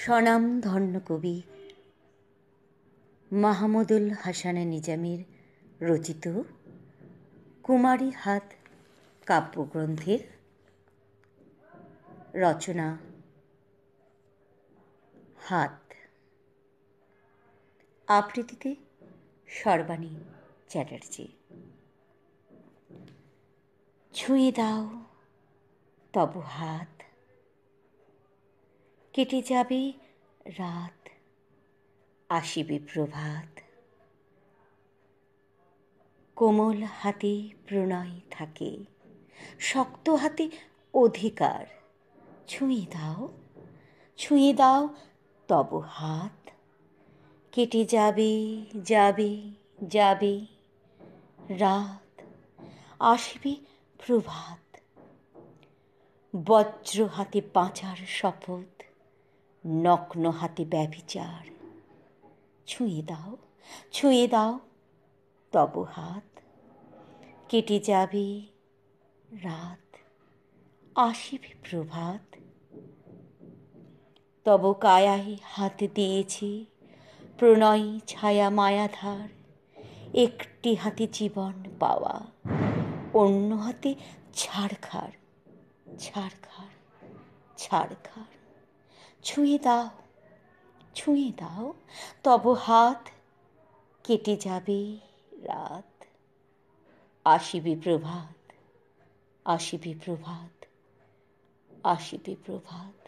স্বনাম ধন্য কবি মাহমুদুল হাসানে নিজামির রচিত কুমারী হাত কাব্যগ্রন্থের রচনা হাত আবৃত্তিতে সর্বাণী চ্যাটার্জি ছুঁয়ে দাও তব হাত কেটে যাবে রাত আসিবে প্রভাত কোমল হাতে প্রণয় থাকে শক্ত হাতে অধিকার ছুঁয়ে দাও ছুঁয়ে দাও তব হাত কেটে যাবে যাবে যাবে রাত আসবে প্রভাত বজ্র হাতে পাঁচার শপথ নগ্ন হাতে ব্যভিচার ছুঁয়ে দাও ছুঁয়ে দাও তব হাত কেটে যাবে রাত আসিবে প্রভাত তব কায়াই হাত দিয়েছি প্রণয় ছায়া মায়াধার একটি হাতে জীবন পাওয়া অন্য হাতে ছাড়খার ছাড়খার ছাড়খার ছুঁয়ে দাও ছুঁয়ে দাও তব হাত কেটে যাবে রাত আসিবে প্রভাত আসিবে প্রভাত আসিবে প্রভাত